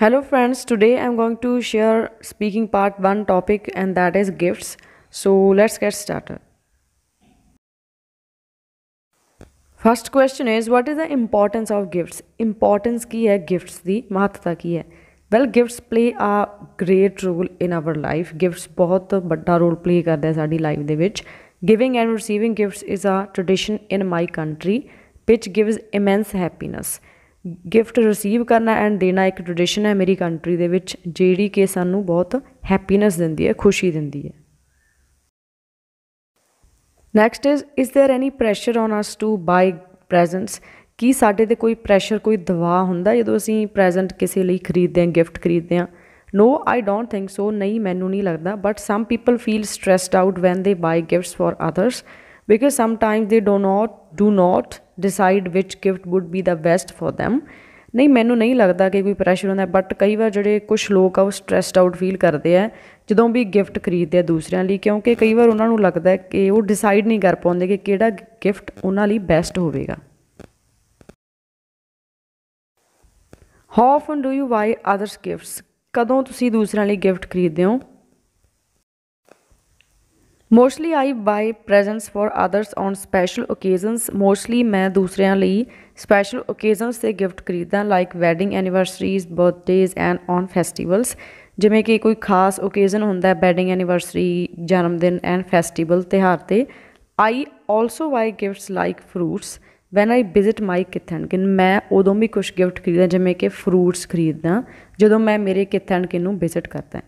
hello friends today i'm going to share speaking part one topic and that is gifts so let's get started first question is what is the importance of gifts importance ki hai gifts di mahatta ki hai well gifts play a great role in our life gifts bahut bada role play karde hai saadi life de vich giving and receiving gifts is a tradition in my country which gives immense happiness gift receive ਕਰਨਾ and ਦੇਣਾ ਇੱਕ tradition ਹੈ ਮੇਰੀ country ਦੇ ਵਿੱਚ ਜਿਹੜੀ ਕਿ ਸਾਨੂੰ ਬਹੁਤ ਹੈਪੀਨੈਸ ਦਿੰਦੀ ਹੈ ਖੁਸ਼ੀ ਦਿੰਦੀ ਹੈ next is is there any pressure on us to buy presents ਕੀ ਸਾਡੇ ਤੇ ਕੋਈ ਪ੍ਰੈਸ਼ਰ ਕੋਈ ਦਬਾਅ ਹੁੰਦਾ ਜਦੋਂ ਅਸੀਂ ਪ੍ਰੈਜ਼ੈਂਟ ਕਿਸੇ ਲਈ ਖਰੀਦਦੇ ਹਾਂ ਗਿਫਟ ਖਰੀਦਦੇ ਹਾਂ ਨੋ ਆਈ ਡੋਨਟ ਥਿੰਕ ਸੋ ਨਹੀਂ ਮੈਨੂੰ ਨਹੀਂ ਲੱਗਦਾ but some people feel stressed out when they buy gifts for others because sometimes they do not do not decide which gift would be the best for them ਨਹੀਂ ਮੈਨੂੰ ਨਹੀਂ ਲੱਗਦਾ ਕਿ ਕੋਈ ਪ੍ਰੈਸ਼ਰ ਹੁੰਦਾ ਬਟ ਕਈ ਵਾਰ ਜਿਹੜੇ ਕੁਝ ਲੋਕ ਆ ਉਹ ਸਟ੍ਰੈਸਡ ਆਊਟ ਫੀਲ ਕਰਦੇ ਆ ਜਦੋਂ ਵੀ ਗਿਫਟ ਖਰੀਦਦੇ ਆ ਦੂਸਰਿਆਂ ਲਈ ਕਿਉਂਕਿ ਕਈ ਵਾਰ ਉਹਨਾਂ ਨੂੰ ਲੱਗਦਾ ਕਿ ਉਹ ਡਿਸਾਈਡ ਨਹੀਂ ਕਰ ਪਾਉਂਦੇ ਕਿ ਕਿਹੜਾ ਗਿਫਟ ਉਹਨਾਂ ਲਈ ਬੈਸਟ ਹੋਵੇਗਾ how often do you buy others gifts ਕਦੋਂ ਤੁਸੀਂ ਦੂਸਰਿਆਂ ਲਈ ਗਿਫਟ ਖਰੀਦਦੇ ਹੋ mostly I buy presents for others on special occasions mostly ਮੈਂ ਦੂਸਰਿਆਂ ਲਈ ਸਪੈਸ਼ਲ ਓਕੇਜ਼ਨਸ ਤੇ ਗਿਫਟ ਖਰੀਦਦਾ like wedding anniversaries birthdays and on festivals ਜਿਵੇਂ ਕਿ ਕੋਈ ਖਾਸ ਓਕੇਜ਼ਨ ਹੁੰਦਾ ਹੈ ਵੈਡਿੰਗ ਐਨੀਵਰਸਰੀ ਜਨਮ ਦਿਨ ਐਂਡ ਫੈਸਟੀਵਲ ਤਿਹਾਰ ਤੇ I also buy gifts like fruits when I visit my kith and ਕਿ ਮੈਂ ਉਦੋਂ ਵੀ ਕੁਝ ਗਿਫਟ ਖਰੀਦਦਾ ਜਿਵੇਂ ਕਿ ਫਰੂਟਸ ਖਰੀਦਦਾ ਜਦੋਂ ਮੈਂ ਮੇਰੇ ਕਿਥਨ ਕਿਨ ਨੂੰ ਵਿਜ਼ਿਟ ਕਰਦਾ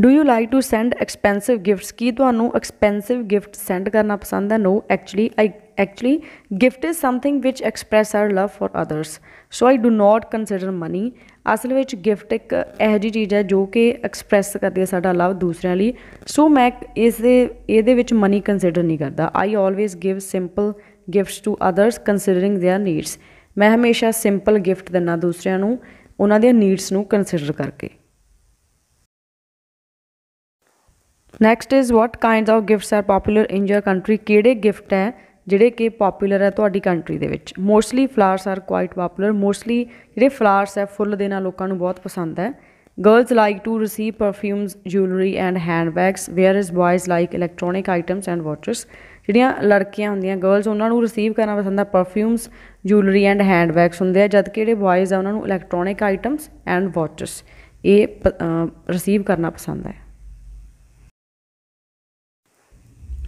do you like to send expensive gifts ਕੀ ਤੁਹਾਨੂੰ ਐਕਸਪੈਂਸਿਵ ਗਿਫਟ ਸੈਂਡ ਕਰਨਾ ਪਸੰਦ ਹੈ no actually I actually gift is something which express our love for others so I do not consider money ਅਸਲ ਵਿੱਚ ਗਿਫਟ ਇੱਕ ਇਹੋ ਜੀ ਚੀਜ਼ ਹੈ ਜੋ ਕਿ ਐਕਸਪ੍ਰੈਸ ਕਰਦੀ ਹੈ ਸਾਡਾ ਲਵ ਦੂਸਰਿਆਂ ਲਈ ਸੋ ਮੈਂ ਇਸ ਦੇ ਇਹਦੇ ਵਿੱਚ ਮਨੀ ਕਨਸੀਡਰ ਨਹੀਂ ਕਰਦਾ I always give simple gifts to others considering their needs ਮੈਂ ਹਮੇਸ਼ਾ ਸਿੰਪਲ ਗਿਫਟ ਦਿੰਨਾ ਦੂਸਰਿਆਂ ਨੂੰ ਉਹਨਾਂ ਦੀਆਂ ਨੀਡਸ ਨੂੰ ਕਨਸੀਡਰ ਕਰਕੇ next is what kinds of gifts are popular in your country ਕਿਹੜੇ ਗਿਫਟ ਹੈ ਜਿਹੜੇ ਕਿ ਪਪੂਲਰ ਹੈ ਤੁਹਾਡੀ ਕੰਟਰੀ ਦੇ ਵਿੱਚ mostly flowers are quite popular mostly ਜਿਹੜੇ ਫਲਾਵਰਸ ਹੈ ਫੁੱਲ ਦੇ ਨਾਲ ਲੋਕਾਂ ਨੂੰ ਬਹੁਤ ਪਸੰਦ ਹੈ girls like to receive perfumes jewellery and handbags is boys like electronic items and watches ਜਿਹੜੀਆਂ ਲੜਕੀਆਂ ਹੁੰਦੀਆਂ ਗਰਲਸ ਉਹਨਾਂ ਨੂੰ ਰੀਸੀਵ ਕਰਨਾ ਪਸੰਦ ਆ ਪਰਫਿਊਮਸ ਜੁਐਲਰੀ ਐਂਡ ਹੈਂਡਬੈਗਸ ਹੁੰਦੇ ਆ ਜਦਕਿ ਜਿਹੜੇ ਬॉयਜ਼ ਆ ਉਹਨਾਂ ਨੂੰ ਇਲੈਕਟ੍ਰੋਨਿਕ ਆਈਟਮਸ ਐਂਡ ਵਾਚਸ ਇਹ ਰੀਸੀਵ ਕਰਨਾ ਪਸੰਦ ਹੈ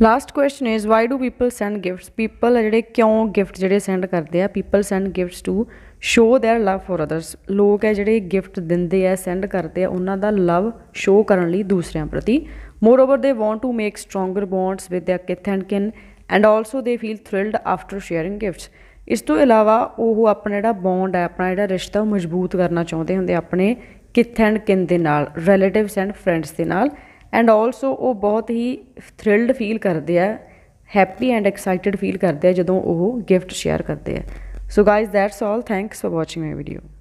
last question is why do people send gifts people ਜਿਹੜੇ ਕਿਉਂ ਗਿਫਟ ਜਿਹੜੇ ਸੈਂਡ ਕਰਦੇ ਆ people send gifts to show their love for others ਲੋਕ ਹੈ ਜਿਹੜੇ ਗਿਫਟ ਦਿੰਦੇ ਆ ਸੈਂਡ ਕਰਦੇ ਆ ਉਹਨਾਂ ਦਾ ਲਵ ਸ਼ੋ ਕਰਨ ਲਈ ਦੂਸਰਿਆਂ ਪ੍ਰਤੀ moreover they want to make stronger bonds with their kith and kin and also they feel thrilled after sharing gifts ਇਸ ਤੋਂ ਇਲਾਵਾ ਉਹ ਆਪਣਾ ਜਿਹੜਾ ਬੌਂਡ ਹੈ ਆਪਣਾ ਜਿਹੜਾ ਰਿਸ਼ਤਾ ਮਜ਼ਬੂਤ ਕਰਨਾ ਚਾਹੁੰਦੇ ਹੁੰਦੇ ਆਪਣੇ ਕਿਥ ਐਂਡ ਕਿਨ ਦੇ ਨਾਲ ਰਿਲੇਟਿਵਸ ਐਂਡ ਫਰੈਂਡਸ ਦੇ ਨਾਲ ਐਂਡ ਆਲਸੋ ਉਹ ਬਹੁਤ ਹੀ ਥ੍ਰਿਲਡ ਫੀਲ ਕਰਦੇ ਆ ਹੈਪੀ ਐਂਡ ਐਕਸਾਈਟਿਡ ਫੀਲ ਕਰਦੇ ਆ ਜਦੋਂ ਉਹ ਗਿਫਟ ਸ਼ੇਅਰ ਕਰਦੇ ਆ so guys that's all thanks for watching my video